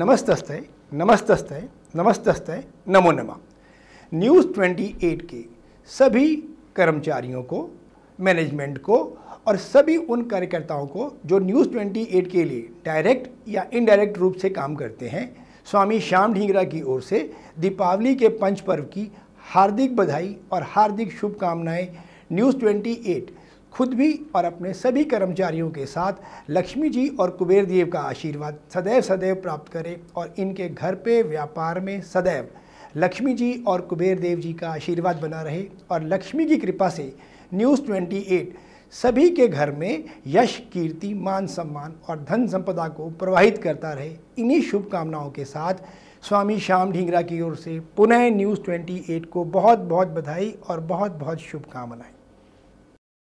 नमस्तस्ते नमस्तस्ते नमस्तस्ते नमो नमा न्यूज़ 28 के सभी कर्मचारियों को मैनेजमेंट को और सभी उन कार्यकर्ताओं को जो न्यूज़ 28 के लिए डायरेक्ट या इनडायरेक्ट रूप से काम करते हैं स्वामी श्याम ढींगरा की ओर से दीपावली के पंच पर्व की हार्दिक बधाई और हार्दिक शुभकामनाएं न्यूज़ 28 खुद भी और अपने सभी कर्मचारियों के साथ लक्ष्मी जी और कुबेर देव का आशीर्वाद सदैव सदैव प्राप्त करें और इनके घर पे व्यापार में सदैव लक्ष्मी जी और कुबेर देव जी का आशीर्वाद बना रहे और लक्ष्मी की कृपा से न्यूज़ 28 सभी के घर में यश कीर्ति मान सम्मान और धन संपदा को प्रवाहित करता रहे इन्हीं शुभकामनाओं के साथ स्वामी श्याम ढींगरा की ओर से पुनः न्यूज़ 28 को बहुत बहुत बधाई और बहुत बहुत शुभकामनाएँ